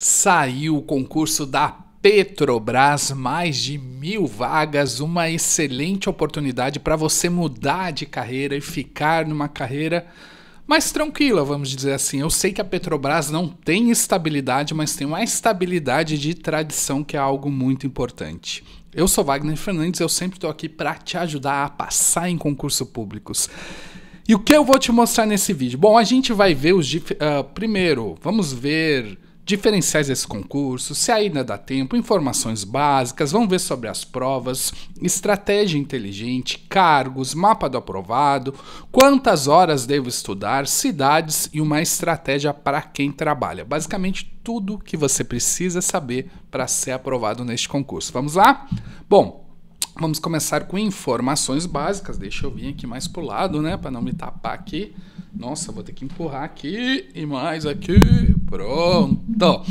Saiu o concurso da Petrobras, mais de mil vagas, uma excelente oportunidade para você mudar de carreira e ficar numa carreira mais tranquila, vamos dizer assim. Eu sei que a Petrobras não tem estabilidade, mas tem uma estabilidade de tradição que é algo muito importante. Eu sou Wagner Fernandes, eu sempre estou aqui para te ajudar a passar em concursos públicos. E o que eu vou te mostrar nesse vídeo? Bom, a gente vai ver os. Uh, primeiro, vamos ver diferenciais desse concurso, se ainda dá tempo, informações básicas, vamos ver sobre as provas, estratégia inteligente, cargos, mapa do aprovado, quantas horas devo estudar, cidades e uma estratégia para quem trabalha. Basicamente tudo que você precisa saber para ser aprovado neste concurso. Vamos lá? Bom, Vamos começar com informações básicas. Deixa eu vir aqui mais pro lado, né? Para não me tapar aqui. Nossa, vou ter que empurrar aqui e mais aqui. Pronto!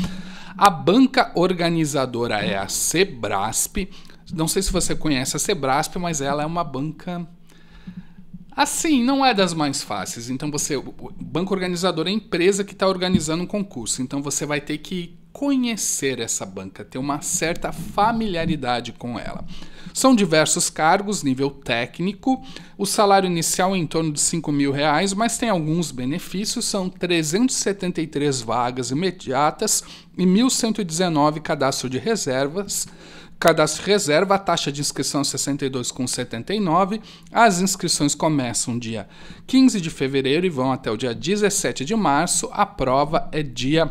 A banca organizadora é a Sebrasp. Não sei se você conhece a Sebrasp, mas ela é uma banca. Assim, não é das mais fáceis. Então, você. O banco organizador é a empresa que está organizando um concurso. Então, você vai ter que conhecer essa banca, ter uma certa familiaridade com ela. São diversos cargos, nível técnico, o salário inicial é em torno de 5 mil reais, mas tem alguns benefícios, são 373 vagas imediatas e 1.119 cadastro de reservas, cadastro de reserva, a taxa de inscrição é 62,79. As inscrições começam dia 15 de fevereiro e vão até o dia 17 de março. A prova é dia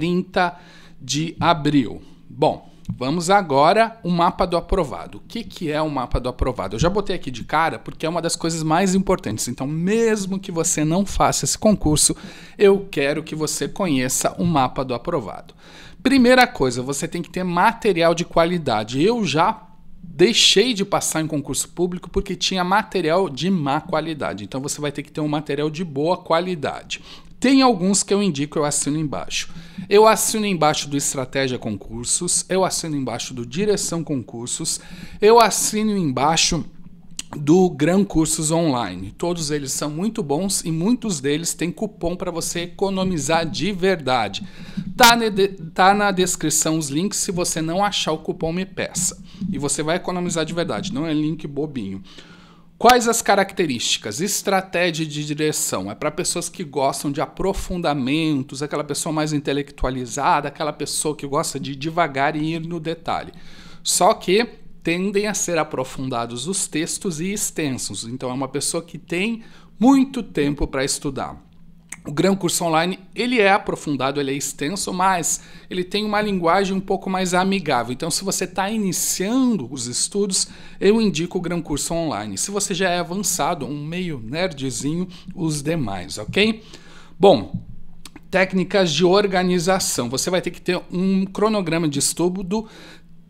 30 de abril. Bom, vamos agora o mapa do aprovado. O que, que é o mapa do aprovado? Eu já botei aqui de cara porque é uma das coisas mais importantes. Então, mesmo que você não faça esse concurso, eu quero que você conheça o mapa do aprovado. Primeira coisa, você tem que ter material de qualidade. Eu já deixei de passar em concurso público porque tinha material de má qualidade. Então você vai ter que ter um material de boa qualidade. Tem alguns que eu indico, eu assino embaixo. Eu assino embaixo do Estratégia Concursos, eu assino embaixo do Direção Concursos, eu assino embaixo do Gran Cursos Online. Todos eles são muito bons e muitos deles têm cupom para você economizar de verdade. Tá, tá na descrição os links, se você não achar o cupom me peça. E você vai economizar de verdade, não é link bobinho. Quais as características? Estratégia de direção. É para pessoas que gostam de aprofundamentos, aquela pessoa mais intelectualizada, aquela pessoa que gosta de devagar e ir no detalhe. Só que tendem a ser aprofundados os textos e extensos. Então é uma pessoa que tem muito tempo para estudar. O Gran Curso Online, ele é aprofundado, ele é extenso, mas ele tem uma linguagem um pouco mais amigável. Então, se você está iniciando os estudos, eu indico o Gran Curso Online. Se você já é avançado, um meio nerdzinho, os demais, ok? Bom, técnicas de organização. Você vai ter que ter um cronograma de estudo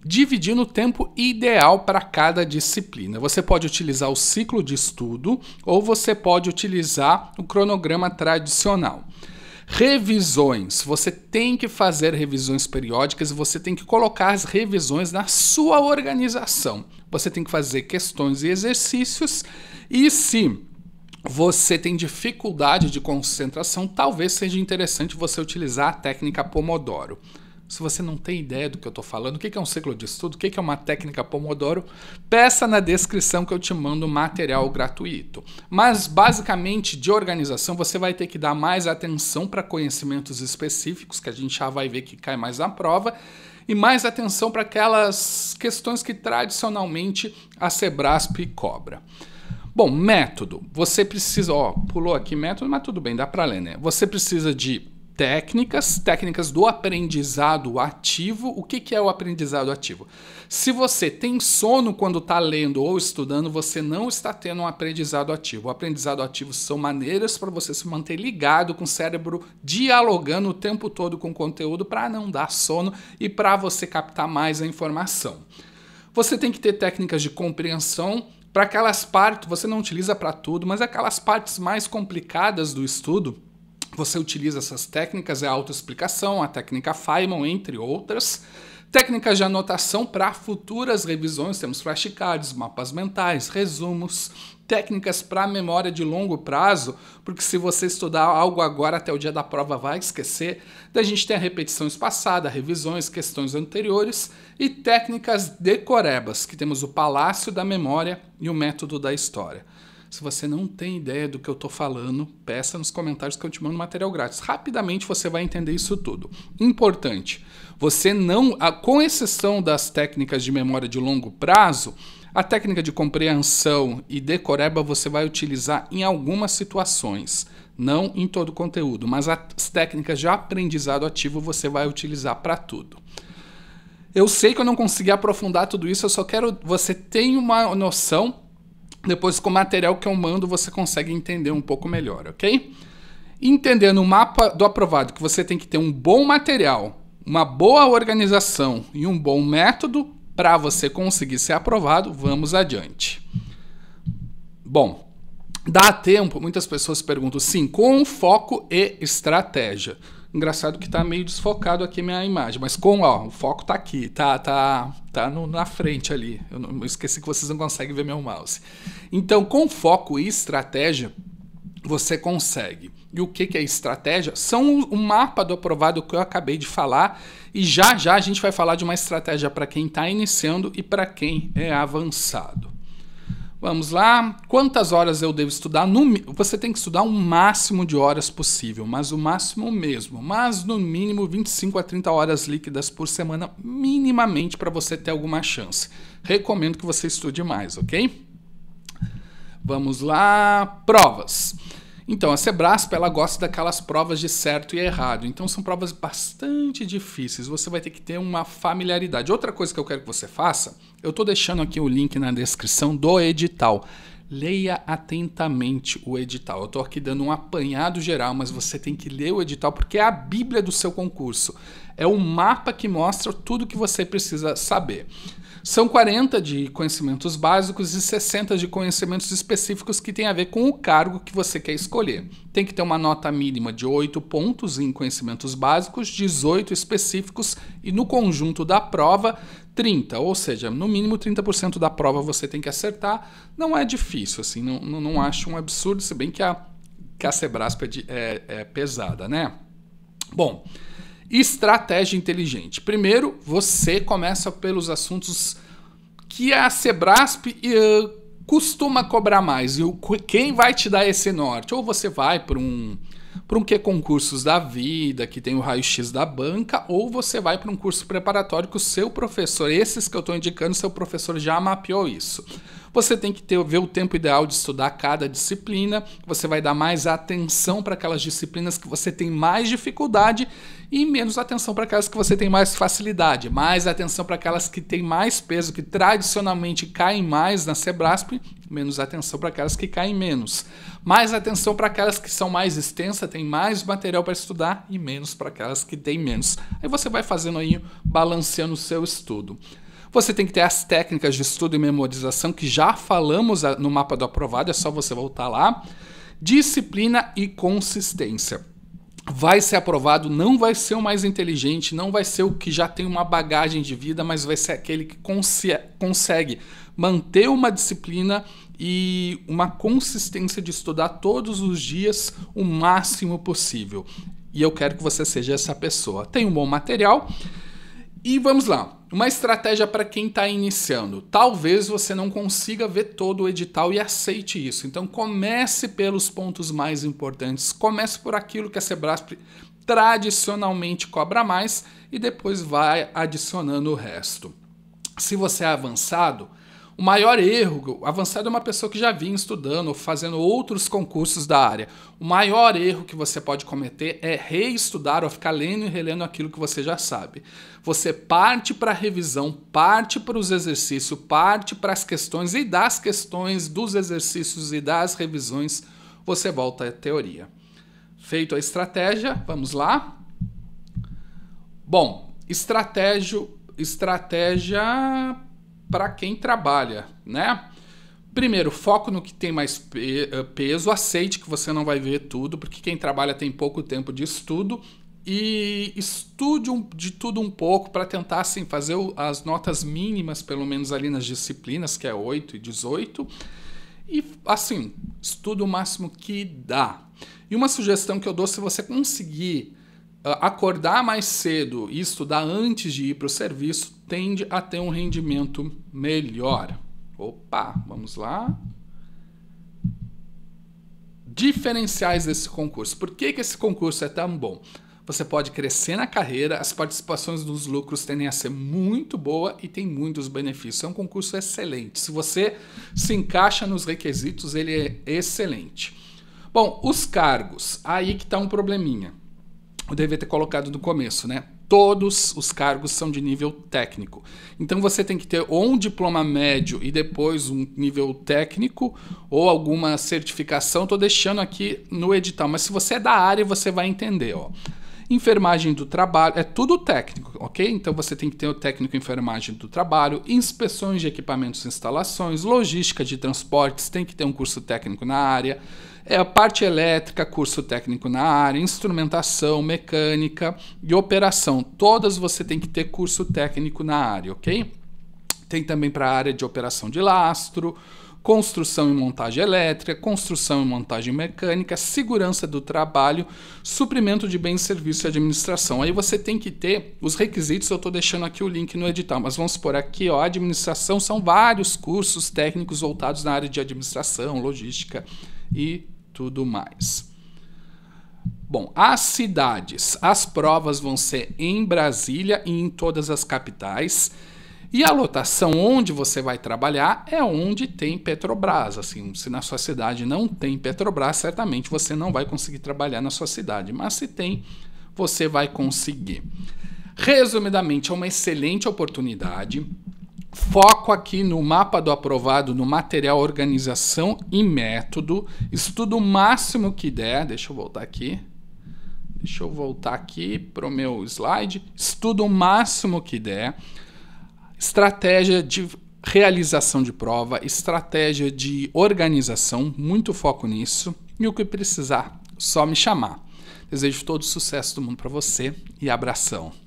dividindo o tempo ideal para cada disciplina. Você pode utilizar o ciclo de estudo ou você pode utilizar o cronograma tradicional. Revisões. Você tem que fazer revisões periódicas e você tem que colocar as revisões na sua organização. Você tem que fazer questões e exercícios. E se você tem dificuldade de concentração, talvez seja interessante você utilizar a técnica Pomodoro. Se você não tem ideia do que eu estou falando, o que é um ciclo de estudo, o que é uma técnica Pomodoro, peça na descrição que eu te mando material gratuito. Mas, basicamente, de organização, você vai ter que dar mais atenção para conhecimentos específicos, que a gente já vai ver que cai mais na prova, e mais atenção para aquelas questões que tradicionalmente a Sebrasp cobra. Bom, método. Você precisa. Ó, pulou aqui método, mas tudo bem, dá para ler, né? Você precisa de técnicas, técnicas do aprendizado ativo. O que, que é o aprendizado ativo? Se você tem sono quando está lendo ou estudando, você não está tendo um aprendizado ativo. O aprendizado ativo são maneiras para você se manter ligado com o cérebro, dialogando o tempo todo com o conteúdo para não dar sono e para você captar mais a informação. Você tem que ter técnicas de compreensão para aquelas partes, você não utiliza para tudo, mas aquelas partes mais complicadas do estudo, você utiliza essas técnicas, é a autoexplicação, a técnica Feynman, entre outras. Técnicas de anotação para futuras revisões, temos flashcards, mapas mentais, resumos, técnicas para memória de longo prazo, porque se você estudar algo agora até o dia da prova vai esquecer. Da gente tem a repetição espaçada, revisões, questões anteriores e técnicas decorebas, que temos o palácio da memória e o método da história. Se você não tem ideia do que eu estou falando, peça nos comentários que eu te mando material grátis. Rapidamente você vai entender isso tudo. Importante, você não, com exceção das técnicas de memória de longo prazo, a técnica de compreensão e decoreba você vai utilizar em algumas situações, não em todo o conteúdo, mas as técnicas de aprendizado ativo você vai utilizar para tudo. Eu sei que eu não consegui aprofundar tudo isso, eu só quero você tenha uma noção depois, com o material que eu mando, você consegue entender um pouco melhor, ok? Entendendo o mapa do aprovado que você tem que ter um bom material, uma boa organização e um bom método para você conseguir ser aprovado, vamos adiante. Bom, dá tempo, muitas pessoas perguntam, sim, com foco e estratégia. Engraçado que tá meio desfocado aqui a minha imagem, mas com, ó, o foco tá aqui, tá, tá, tá no, na frente ali. Eu, não, eu esqueci que vocês não conseguem ver meu mouse. Então, com foco e estratégia, você consegue. E o que, que é estratégia? São o mapa do aprovado que eu acabei de falar. E já já a gente vai falar de uma estratégia para quem está iniciando e para quem é avançado. Vamos lá. Quantas horas eu devo estudar? No, você tem que estudar o um máximo de horas possível, mas o máximo mesmo. Mas no mínimo 25 a 30 horas líquidas por semana, minimamente, para você ter alguma chance. Recomendo que você estude mais, ok? Vamos lá. Provas. Então, a Sebraspa ela gosta daquelas provas de certo e errado. Então, são provas bastante difíceis. Você vai ter que ter uma familiaridade. Outra coisa que eu quero que você faça, eu estou deixando aqui o link na descrição do edital leia atentamente o edital. Eu estou aqui dando um apanhado geral, mas você tem que ler o edital porque é a bíblia do seu concurso. É o mapa que mostra tudo que você precisa saber. São 40 de conhecimentos básicos e 60 de conhecimentos específicos que tem a ver com o cargo que você quer escolher tem que ter uma nota mínima de 8 pontos em conhecimentos básicos, 18 específicos e no conjunto da prova 30, ou seja, no mínimo 30% da prova você tem que acertar. Não é difícil, assim, não, não, não acho um absurdo, se bem que a Cacebrasp é, é, é pesada, né? Bom, estratégia inteligente. Primeiro, você começa pelos assuntos que a Sebrasp uh, costuma cobrar mais? E o, quem vai te dar esse norte? Ou você vai para um para um que concursos da vida, que tem o raio-x da banca, ou você vai para um curso preparatório que o seu professor, esses que eu estou indicando, seu professor já mapeou isso. Você tem que ter, ver o tempo ideal de estudar cada disciplina, você vai dar mais atenção para aquelas disciplinas que você tem mais dificuldade e menos atenção para aquelas que você tem mais facilidade, mais atenção para aquelas que têm mais peso, que tradicionalmente caem mais na Sebrasp, menos atenção para aquelas que caem menos. Mais atenção para aquelas que são mais extensas, têm mais material para estudar e menos para aquelas que têm menos. Aí você vai fazendo aí, balanceando o seu estudo. Você tem que ter as técnicas de estudo e memorização que já falamos no mapa do aprovado, é só você voltar lá. Disciplina e consistência vai ser aprovado, não vai ser o mais inteligente, não vai ser o que já tem uma bagagem de vida, mas vai ser aquele que consegue manter uma disciplina e uma consistência de estudar todos os dias o máximo possível. E eu quero que você seja essa pessoa. Tem um bom material e vamos lá. Uma estratégia para quem está iniciando. Talvez você não consiga ver todo o edital e aceite isso. Então comece pelos pontos mais importantes. Comece por aquilo que a Sebrae tradicionalmente cobra mais e depois vai adicionando o resto. Se você é avançado, o maior erro, avançado é uma pessoa que já vinha estudando ou fazendo outros concursos da área. O maior erro que você pode cometer é reestudar ou ficar lendo e relendo aquilo que você já sabe. Você parte para a revisão, parte para os exercícios, parte para as questões e das questões, dos exercícios e das revisões, você volta à teoria. Feito a estratégia, vamos lá? Bom, estratégia estratégia para quem trabalha, né? Primeiro, foco no que tem mais pe eh, peso, aceite que você não vai ver tudo, porque quem trabalha tem pouco tempo de estudo e estude um, de tudo um pouco para tentar assim, fazer o, as notas mínimas, pelo menos ali nas disciplinas, que é 8 e 18. E assim, estude o máximo que dá. E uma sugestão que eu dou, se você conseguir ah, acordar mais cedo e estudar antes de ir para o serviço tende a ter um rendimento melhor. Opa, vamos lá. Diferenciais desse concurso. Por que, que esse concurso é tão bom? Você pode crescer na carreira, as participações dos lucros tendem a ser muito boa e tem muitos benefícios. É um concurso excelente. Se você se encaixa nos requisitos, ele é excelente. Bom, os cargos. Aí que está um probleminha eu devia ter colocado no começo, né? Todos os cargos são de nível técnico. Então você tem que ter ou um diploma médio e depois um nível técnico ou alguma certificação. Estou deixando aqui no edital, mas se você é da área, você vai entender. Ó enfermagem do trabalho, é tudo técnico, ok? Então você tem que ter o técnico enfermagem do trabalho, inspeções de equipamentos e instalações, logística de transportes, tem que ter um curso técnico na área, é a parte elétrica, curso técnico na área, instrumentação, mecânica e operação. Todas você tem que ter curso técnico na área, ok? Tem também para a área de operação de lastro, construção e montagem elétrica, construção e montagem mecânica, segurança do trabalho, suprimento de bens, serviços e administração. Aí você tem que ter os requisitos, eu estou deixando aqui o link no edital, mas vamos supor aqui, ó, administração são vários cursos técnicos voltados na área de administração, logística e tudo mais. Bom, as cidades, as provas vão ser em Brasília e em todas as capitais. E a lotação onde você vai trabalhar é onde tem Petrobras. Assim, se na sua cidade não tem Petrobras, certamente você não vai conseguir trabalhar na sua cidade. Mas se tem, você vai conseguir. Resumidamente, é uma excelente oportunidade. Foco aqui no mapa do aprovado, no material organização e método. Estudo o máximo que der. Deixa eu voltar aqui. Deixa eu voltar aqui para o meu slide. Estudo o máximo que der Estratégia de realização de prova, estratégia de organização, muito foco nisso. E o que precisar, só me chamar. Desejo todo sucesso do mundo para você e abração.